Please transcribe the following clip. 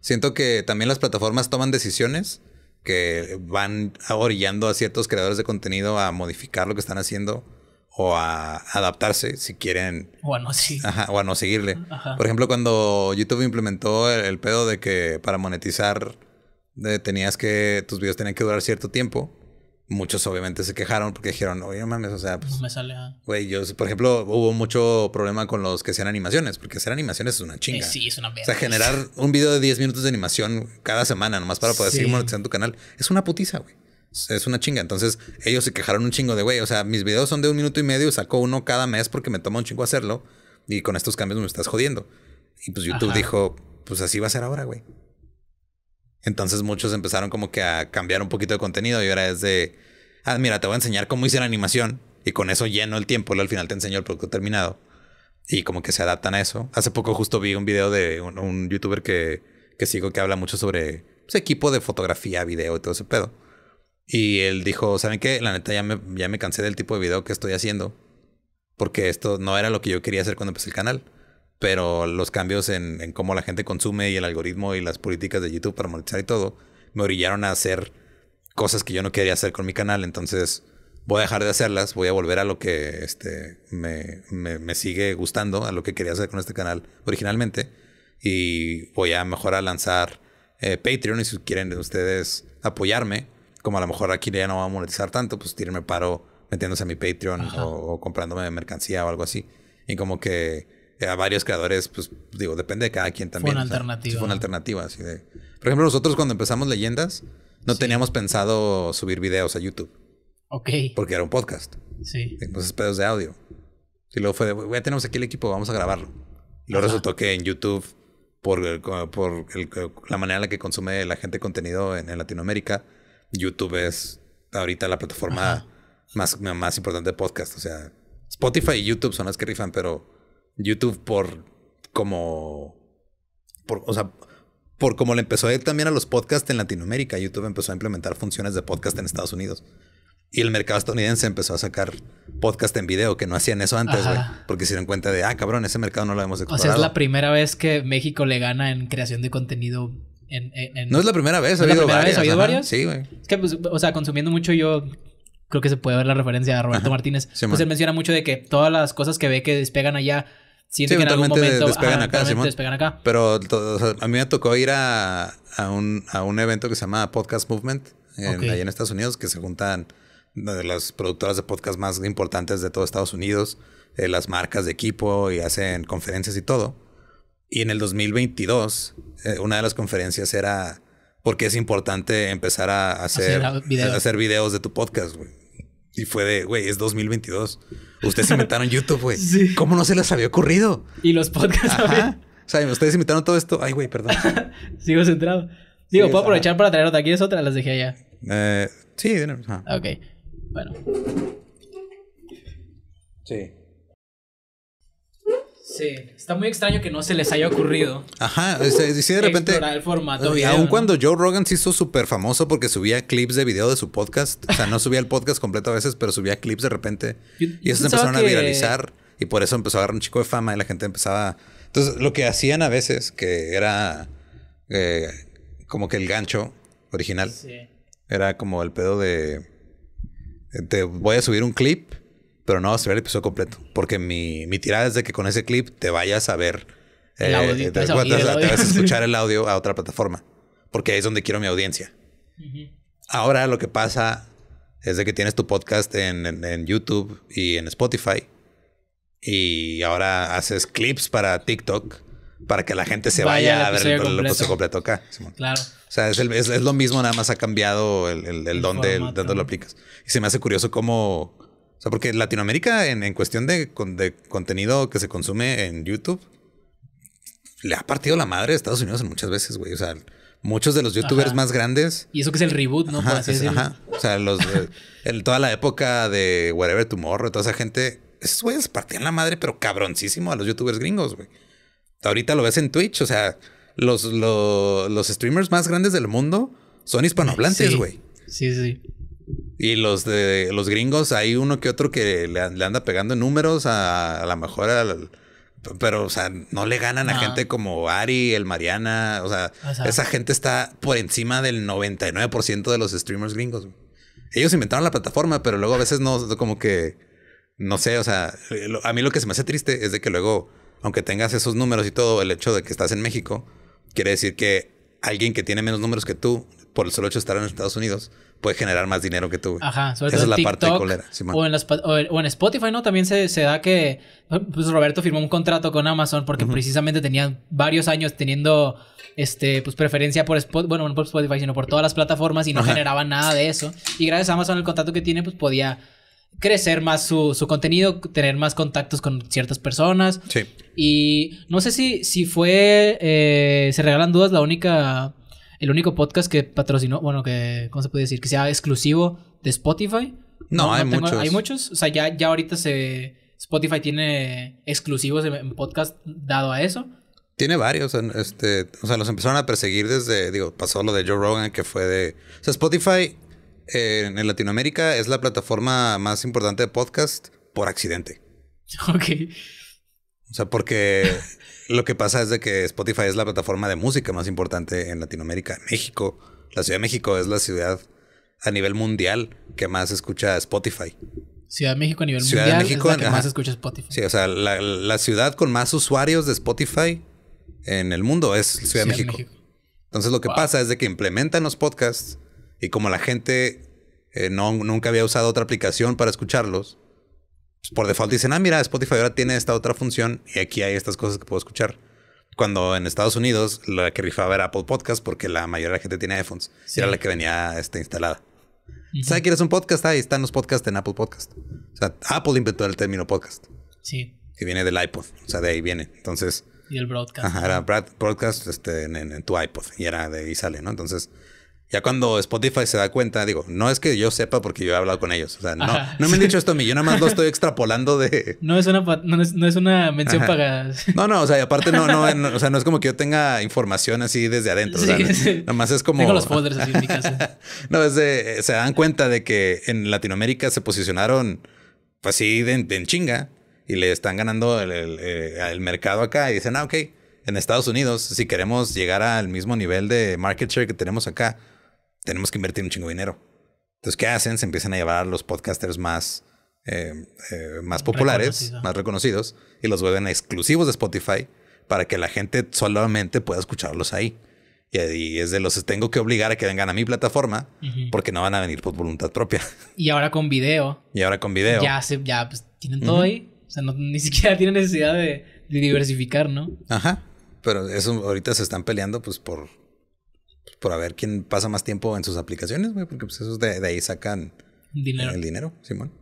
Siento que también las plataformas toman decisiones que van orillando a ciertos creadores de contenido a modificar lo que están haciendo o a adaptarse si quieren. O a no, seguirle. Por ejemplo, cuando YouTube implementó el, pedo de que para monetizar tenías que, tus videos tenían que durar cierto tiempo, muchos obviamente se quejaron porque dijeron, oye, mames, o sea, pues... No me sale ah". Güey, yo, por ejemplo, hubo mucho problema con los que hacían animaciones, porque hacer animaciones es una eh, chinga. sí, es una mierda. O sea, generar un video de 10 minutos de animación cada semana, nomás para poder seguir monetizando tu canal, es una putiza, güey. Es una chinga. Entonces, ellos se quejaron un chingo de, güey, o sea, mis videos son de un minuto y medio, saco uno cada mes porque me toma un chingo hacerlo, y con estos cambios me estás jodiendo. Y pues YouTube dijo, pues así va a ser ahora, güey. Entonces muchos empezaron como que a cambiar un poquito de contenido y ahora es de, ah, mira, te voy a enseñar cómo hice la animación y con eso lleno el tiempo, luego al final te enseño el producto terminado y como que se adaptan a eso. Hace poco justo vi un video de un, youtuber que, que, sigo que habla mucho sobre pues, equipo de fotografía, video y todo ese pedo. Y él dijo, ¿saben qué? La neta ya me, ya me cansé del tipo de video que estoy haciendo porque esto no era lo que yo quería hacer cuando empecé el canal pero los cambios en, cómo la gente consume y el algoritmo y las políticas de YouTube para monetizar y todo, me orillaron a hacer cosas que yo no quería hacer con mi canal. Entonces voy a dejar de hacerlas, voy a volver a lo que este, me, sigue gustando, a lo que quería hacer con este canal originalmente. Y voy a mejorar a lanzar eh, Patreon y si quieren ustedes apoyarme, como a lo mejor aquí ya no va a monetizar tanto, pues tírenme paro metiéndose a mi Patreon o comprándome mercancía o algo así. Y como que eh, a varios creadores, pues digo, depende de cada quien también. Fue una alternativa. fue una alternativa, Por ejemplo, nosotros cuando empezamos Leyendas, no teníamos pensado subir videos a YouTube. Ok. Porque era un podcast. Sí. Entonces, pedos de audio. Y luego fue ya tenemos aquí el equipo, vamos a grabarlo. Y luego resultó que en YouTube, por, eh, por la manera en la que consume la gente contenido en, Latinoamérica, YouTube es ahorita la plataforma más, más importante de podcast. O sea, Spotify y YouTube son las que rifan, pero YouTube por como, por, o sea, por como le empezó a ir también a los podcasts en Latinoamérica. YouTube empezó a implementar funciones de podcast en Estados Unidos. Y el mercado estadounidense empezó a sacar podcast en video, que no hacían eso antes, güey. Porque se dieron cuenta de, ah, cabrón, ese mercado no lo hemos explorado. O sea, es la primera vez que México le gana en creación de contenido en... no es la primera vez, ha habido varios. Sí, güey. Pues, o sea, consumiendo mucho yo creo que se puede ver la referencia a Roberto Martínez. pues él menciona mucho de que todas las cosas que ve que despegan allá siento sí, despegan, acá, Pero a mí me tocó ir a, un, a, un, evento que se llama Podcast Movement, en, en Estados Unidos, que se juntan las productoras de podcast más importantes de todo Estados Unidos, eh, las marcas de equipo y hacen conferencias y todo. Y en el 2022, eh, una de las conferencias era por qué es importante empezar a hacer, videos. de tu podcast. güey? Y fue de, güey, es 2022. Ustedes inventaron YouTube, güey. Sí. ¿Cómo no se les había ocurrido? Y los podcasts. güey. O sea, ustedes inventaron todo esto. Ay, güey, perdón. Sigo centrado. Digo, puedo aprovechar para traer otra. es otra? Las dejé allá. Eh, sí, de Ok. Bueno. Sí. Sí, está muy extraño que no se les haya ocurrido. Ajá, sí, de repente. aun cuando Joe Rogan se hizo súper famoso porque subía clips de video de su podcast. O sea, no subía el podcast completo a veces, pero subía clips de repente. y eso empezaron a viralizar. Y por eso empezó a agarrar un chico de fama y la gente empezaba. Entonces, lo que hacían a veces, que era eh, como que el gancho original, era como el pedo de. Te voy a subir un clip pero no vas a el episodio completo. Porque mi, mi tirada es de que con ese clip te vayas a ver. El eh, audio, te, vas a escuchar el audio a otra plataforma. Porque ahí es donde quiero mi audiencia. Ahora lo que pasa es de que tienes tu podcast en, en, YouTube y en Spotify. Y ahora haces clips para TikTok para que la gente se vaya, a ver el, episodio completo acá. Claro. O sea, es, el, es, lo mismo, nada más ha cambiado el, el, el donde lo aplicas. Y se me hace curioso cómo o sea, porque Latinoamérica en, cuestión de, contenido que se consume en YouTube, le ha partido la madre a Estados Unidos en muchas veces, güey. O sea, muchos de los youtubers más grandes. Y eso que es el reboot, ¿no? Ajá, O sea, los, eh, el, toda la época de Whatever Tomorrow, toda esa gente, esos güeyes partían la madre, pero cabroncísimo a los youtubers gringos, güey. Ahorita lo ves en Twitch, o sea, los, los, los streamers más grandes del mundo son hispanohablantes, güey. Sí. sí, sí. Y los de los gringos, hay uno que otro que le, le anda pegando números a, a lo mejor pero, o sea, no le ganan a gente como Ari, el Mariana. O sea, esa gente está por encima del 99% de los streamers gringos. Ellos inventaron la plataforma, pero luego a veces no, como que, no sé, o sea, a mí lo que se me hace triste es de que luego, aunque tengas esos números y todo, el hecho de que estás en México, quiere decir que alguien que tiene menos números que tú, por el solo hecho de estar en Estados Unidos, puede generar más dinero que tú. Ajá, Eso Esa es la parte colera. Sí, o, en o, en Spotify, ¿no? También se, da que pues Roberto firmó un contrato con Amazon porque precisamente tenía varios años teniendo este pues preferencia por Spotify, bueno, no por Spotify, sino por todas las plataformas y no generaba nada de eso. Y gracias a Amazon el contrato que tiene pues podía crecer más su, contenido, tener más contactos con ciertas personas. Sí. Y no sé si, si fue, eh, se regalan dudas, la única el único podcast que patrocinó, bueno, que, ¿cómo se puede decir? Que sea exclusivo de Spotify. No, hay muchos. Hay muchos. O sea, ya, ahorita se. Spotify tiene exclusivos en podcast dado a eso. Tiene varios, este, o sea, los empezaron a perseguir desde, digo, pasó lo de Joe Rogan, que fue de... O sea, Spotify eh, en Latinoamérica es la plataforma más importante de podcast por accidente. Ok. O sea, porque lo que pasa es de que Spotify es la plataforma de música más importante en Latinoamérica, México. La Ciudad de México es la ciudad a nivel mundial que más escucha Spotify. Ciudad de México a nivel mundial es la que más escucha Spotify. Sí, o sea, la, ciudad con más usuarios de Spotify en el mundo es Ciudad, de, México. Entonces lo que pasa es de que implementan los podcasts y como la gente eh, no, nunca había usado otra aplicación para escucharlos, por default dicen, ah, mira, Spotify ahora tiene esta otra función y aquí hay estas cosas que puedo escuchar. Cuando en Estados Unidos la que rifaba era Apple Podcast porque la mayoría de la gente tiene iPhones. Era la que venía este, instalada. ¿Sabes que eres un podcast? Ahí están los podcasts en Apple Podcast. O sea, Apple inventó el término podcast. Sí. Que viene del iPod. O sea, de ahí viene. Entonces. Y el broadcast. Ajá, era broadcast este, en, tu iPod. Y era de ahí sale, ¿no? Entonces, ya cuando Spotify se da cuenta, digo, no es que yo sepa porque yo he hablado con ellos. O sea, no, me han dicho esto a mí, yo nada más lo estoy extrapolando de. No es una, no no es una mención pagada. No, no, o sea, aparte no, no, o sea, no es como que yo tenga información así desde adentro. Nada más es como. Tengo los así en mi casa. no, es de, se dan cuenta de que en Latinoamérica se posicionaron pues sí, de, en chinga y le están ganando el, eh, el mercado acá y dicen, ah, ok. En Estados Unidos, si queremos llegar al mismo nivel de market share que tenemos acá, tenemos que invertir un chingo de dinero. Entonces, ¿qué hacen? Se empiezan a llevar a los podcasters más, eh, eh, más populares, más reconocidos, y los vuelven a exclusivos de Spotify para que la gente solamente pueda escucharlos ahí. Y, ahí es de los tengo que obligar a que vengan a mi plataforma porque no van a venir por voluntad propia. Y ahora con video. Y ahora con video. Ya, pues, tienen todo ahí. O sea, ni siquiera tienen necesidad de, diversificar, ¿no? Ajá. Pero eso ahorita se están peleando pues por, por a ver quién pasa más tiempo en sus aplicaciones, porque pues esos de, ahí sacan dinero. el dinero, Simón.